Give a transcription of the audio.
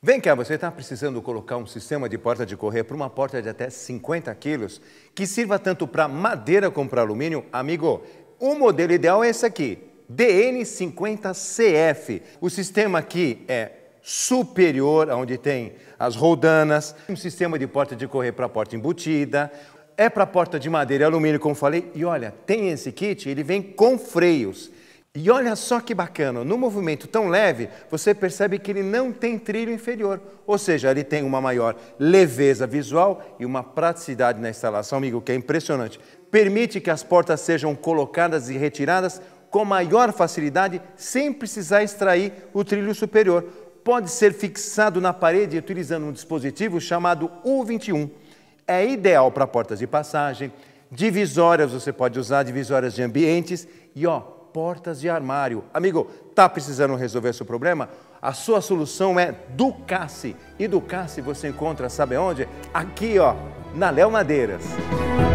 Vem cá, você está precisando colocar um sistema de porta de correr para uma porta de até 50 quilos que sirva tanto para madeira como para alumínio? Amigo, o modelo ideal é esse aqui, DN50CF. O sistema aqui é superior, onde tem as roldanas, um sistema de porta de correr para porta embutida, é para porta de madeira e alumínio, como falei, e olha, tem esse kit, ele vem com freios. E olha só que bacana, no movimento tão leve, você percebe que ele não tem trilho inferior, ou seja, ele tem uma maior leveza visual e uma praticidade na instalação, amigo, que é impressionante. Permite que as portas sejam colocadas e retiradas com maior facilidade, sem precisar extrair o trilho superior. Pode ser fixado na parede utilizando um dispositivo chamado U21. É ideal para portas de passagem, divisórias, você pode usar divisórias de ambientes e ó, portas de armário. Amigo, tá precisando resolver seu problema? A sua solução é Ducasse. E Ducasse você encontra, sabe onde? Aqui, ó, na Léo Madeiras.